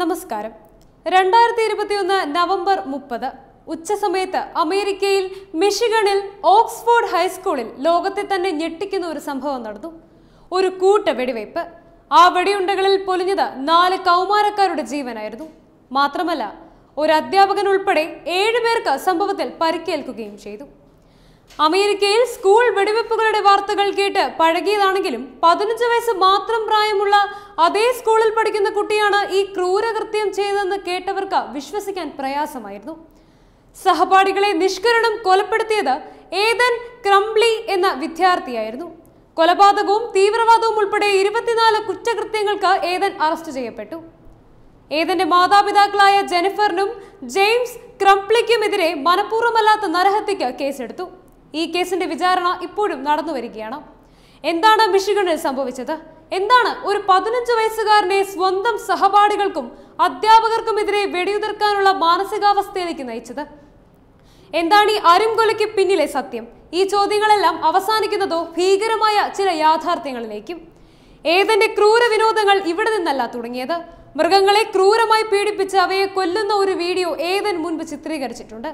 നമസ്കാരം രണ്ടായിരത്തി ഇരുപത്തിയൊന്ന് നവംബർ മുപ്പത് ഉച്ചസമയത്ത് അമേരിക്കയിൽ മിഷിഗണിൽ ഓക്സ്ഫോർഡ് ഹൈസ്കൂളിൽ ലോകത്തെ തന്നെ ഞെട്ടിക്കുന്ന ഒരു സംഭവം നടന്നു ഒരു കൂട്ട വെടിവയ്പ് ആ വെടിയുണ്ടകളിൽ പൊലിഞ്ഞത് നാല് കൗമാരക്കാരുടെ ജീവനായിരുന്നു മാത്രമല്ല ഒരു അധ്യാപകൻ ഉൾപ്പെടെ ഏഴുപേർക്ക് സംഭവത്തിൽ പരിക്കേൽക്കുകയും ചെയ്തു അമേരിക്കയിൽ സ്കൂൾ വെടിവെപ്പുകളുടെ വാർത്തകൾ കേട്ട് പഴകിയതാണെങ്കിലും പതിനഞ്ച് വയസ്സ് മാത്രം പ്രായമുള്ള അതേ സ്കൂളിൽ പഠിക്കുന്ന കുട്ടിയാണ് ഈ ക്രൂരകൃത്യം ചെയ്തതെന്ന് കേട്ടവർക്ക് വിശ്വസിക്കാൻ പ്രയാസമായിരുന്നു സഹപാഠികളെ നിഷ്കരണം കൊലപ്പെടുത്തിയത് ഏതൻ ക്രംബ്ലി എന്ന വിദ്യാർത്ഥിയായിരുന്നു കൊലപാതകവും തീവ്രവാദവും ഉൾപ്പെടെ ഇരുപത്തിനാല് കുറ്റകൃത്യങ്ങൾക്ക് ഏതൻ അറസ്റ്റ് ചെയ്യപ്പെട്ടു ഏതന്റെ മാതാപിതാക്കളായ ജെനിഫറിനും ജെയിംസ് ക്രംപ്ലിക്കുമെതിരെ മനഃപൂർവ്വമല്ലാത്ത നരഹത്യക്ക് കേസെടുത്തു ഈ കേസിന്റെ വിചാരണ ഇപ്പോഴും നടന്നു വരികയാണ് എന്താണ് മിഷിഗണിൽ സംഭവിച്ചത് എന്താണ് ഒരു പതിനഞ്ച് വയസ്സുകാരനെ സ്വന്തം സഹപാഠികൾക്കും അധ്യാപകർക്കുമെതിരെ വെടിയുതിർക്കാനുള്ള മാനസികാവസ്ഥയിലേക്ക് നയിച്ചത് എന്താണ് ഈ അരുംകൊലയ്ക്ക് പിന്നിലെ സത്യം ഈ ചോദ്യങ്ങളെല്ലാം അവസാനിക്കുന്നതോ ഭീകരമായ ചില യാഥാർത്ഥ്യങ്ങളിലേക്കും ഏതന്റെ ക്രൂര വിനോദങ്ങൾ ഇവിടെ നിന്നല്ല തുടങ്ങിയത് മൃഗങ്ങളെ ക്രൂരമായി പീഡിപ്പിച്ച് അവയെ കൊല്ലുന്ന ഒരു വീഡിയോ ഏതൻ മുൻപ് ചിത്രീകരിച്ചിട്ടുണ്ട്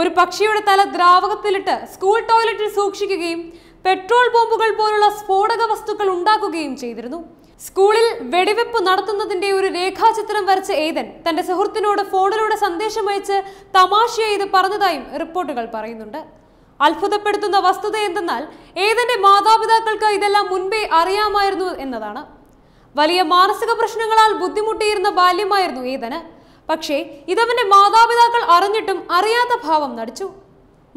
ഒരു പക്ഷിയുടെ തല ദ്രാവകത്തിലിട്ട് സ്കൂൾ ടോയ്ലറ്റിൽ സൂക്ഷിക്കുകയും പെട്രോൾ ബോംബുകൾ പോലുള്ള സ്ഫോടക വസ്തുക്കൾ ഉണ്ടാക്കുകയും ചെയ്തിരുന്നു സ്കൂളിൽ വെടിവെപ്പ് നടത്തുന്നതിന്റെ ഒരു രേഖാചിത്രം വരച്ച ഏതൻ തന്റെ സുഹൃത്തിനോട് ഫോണിലൂടെ സന്ദേശം അയച്ച് തമാശയായി ഇത് പറഞ്ഞതായും റിപ്പോർട്ടുകൾ പറയുന്നുണ്ട് അത്ഭുതപ്പെടുത്തുന്ന വസ്തുത എന്തെന്നാൽ ഏതന്റെ മാതാപിതാക്കൾക്ക് ഇതെല്ലാം മുൻപേ അറിയാമായിരുന്നു എന്നതാണ് വലിയ മാനസിക പ്രശ്നങ്ങളാൽ ബുദ്ധിമുട്ടിയിരുന്ന ബാല്യമായിരുന്നു ഏതന് പക്ഷേ ഇതവന്റെ മാതാപിതാക്കൾ അറിഞ്ഞിട്ടും അറിയാത്ത ഭാവം നടിച്ചു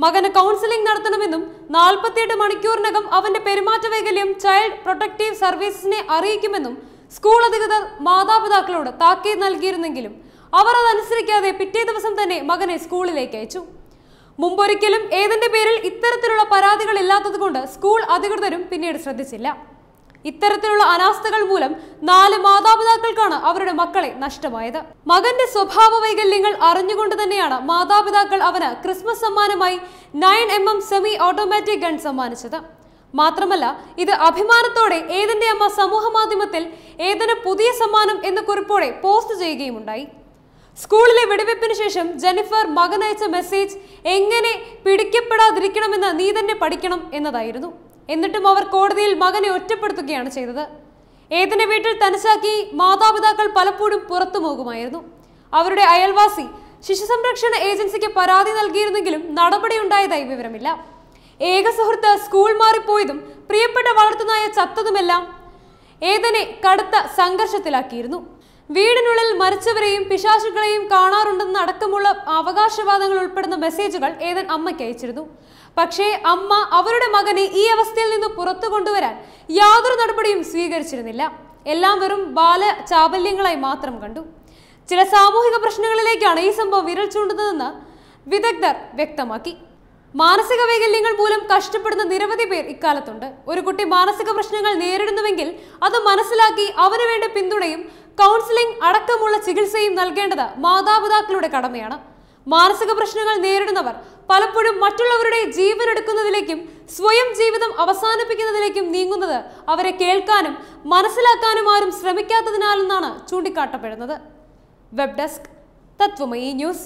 മകന് കൗൺസിലിംഗ് നടത്തണമെന്നും നാൽപ്പത്തിയെട്ട് മണിക്കൂറിനകം അവന്റെ പെരുമാറ്റ വൈകല്യം ചൈൽഡ് പ്രൊട്ടക്റ്റീവ് സർവീസസിനെ അറിയിക്കുമെന്നും സ്കൂൾ അധികൃതർ മാതാപിതാക്കളോട് താക്കീത് നൽകിയിരുന്നെങ്കിലും അവർ അതനുസരിക്കാതെ പിറ്റേ ദിവസം തന്നെ മകനെ സ്കൂളിലേക്ക് അയച്ചു മുമ്പൊരിക്കലും ഏതിന്റെ പേരിൽ ഇത്തരത്തിലുള്ള പരാതികൾ ഇല്ലാത്തതുകൊണ്ട് സ്കൂൾ അധികൃതരും പിന്നീട് ശ്രദ്ധിച്ചില്ല ഇത്തരത്തിലുള്ള അനാസ്ഥകൾ മൂലം നാല് മാതാപിതാക്കൾക്കാണ് അവരുടെ മക്കളെ നഷ്ടമായത് മകന്റെ സ്വഭാവ വൈകല്യങ്ങൾ അറിഞ്ഞുകൊണ്ട് തന്നെയാണ് മാതാപിതാക്കൾ അവന് ക്രിസ്മസ് സമ്മാനമായി nine M M semi automatic gun സമ്മാനിച്ചത് മാത്രമല്ല ഇത് അഭിമാനത്തോടെ ഏതന്റെ അമ്മ സമൂഹ മാധ്യമത്തിൽ ഏതന് പുതിയ സമ്മാനം എന്ന കുറിപ്പോടെ പോസ്റ്റ് ചെയ്യുകയുമുണ്ടായി സ്കൂളിലെ വെടിവെപ്പിന് ശേഷം ജെനിഫർ മകൻ അയച്ച മെസ്സേജ് എങ്ങനെ പിടിക്കപ്പെടാതിരിക്കണമെന്ന് നീ തന്നെ പഠിക്കണം എന്നതായിരുന്നു എന്നിട്ടും അവർ കോടതിയിൽ മകനെ ഒറ്റപ്പെടുത്തുകയാണ് ചെയ്തത് ഏതിന്റെ വീട്ടിൽ തനിച്ചാക്കി മാതാപിതാക്കൾ പലപ്പോഴും പുറത്തു പോകുമായിരുന്നു അവരുടെ അയൽവാസി ശിശു സംരക്ഷണ ഏജൻസിക്ക് പരാതി നൽകിയിരുന്നെങ്കിലും നടപടിയുണ്ടായതായി വിവരമില്ല ഏക സുഹൃത്ത് സ്കൂൾ മാറിപ്പോയതും പ്രിയപ്പെട്ട വളർത്തുനായ ചത്തതുമെല്ലാം ഏതനെ കടുത്ത സംഘർഷത്തിലാക്കിയിരുന്നു വീടിനുള്ളിൽ മരിച്ചവരെയും പിശാചുകളെയും കാണാറുണ്ടെന്ന് അടക്കമുള്ള അവകാശവാദങ്ങൾ ഉൾപ്പെടുന്ന മെസ്സേജുകൾ ഏതൻ അമ്മയ്ക്ക് അയച്ചിരുന്നു പക്ഷേ അമ്മ അവരുടെ മകനെ ഈ അവസ്ഥയിൽ നിന്ന് പുറത്തു കൊണ്ടുവരാൻ യാതൊരു നടപടിയും സ്വീകരിച്ചിരുന്നില്ല എല്ലാം വെറും ബാല ചാബല്യങ്ങളായി മാത്രം കണ്ടു ചില സാമൂഹിക പ്രശ്നങ്ങളിലേക്കാണ് ഈ സംഭവം വിരൽ ചൂണ്ടുന്നതെന്ന് വിദഗ്ധർ വ്യക്തമാക്കി മാനസിക വൈകല്യങ്ങൾ മൂലം കഷ്ടപ്പെടുന്ന നിരവധി പേർ ഇക്കാലത്തുണ്ട് ഒരു കുട്ടി മാനസിക പ്രശ്നങ്ങൾ നേരിടുന്നുവെങ്കിൽ അത് മനസ്സിലാക്കി അവനു വേണ്ട പിന്തുണയും കൗൺസിലിംഗ് അടക്കമുള്ള ചികിത്സയും നൽകേണ്ടത് മാതാപിതാക്കളുടെ കടമയാണ് മാനസിക പ്രശ്നങ്ങൾ നേരിടുന്നവർ പലപ്പോഴും മറ്റുള്ളവരുടെ ജീവൻ എടുക്കുന്നതിലേക്കും സ്വയം ജീവിതം അവസാനിപ്പിക്കുന്നതിലേക്കും നീങ്ങുന്നത് അവരെ കേൾക്കാനും മനസ്സിലാക്കാനും ആരും ശ്രമിക്കാത്തതിനാലെന്നാണ് ചൂണ്ടിക്കാട്ടപ്പെടുന്നത് വെബ് ഡെസ്ക് തത്വമയി ന്യൂസ്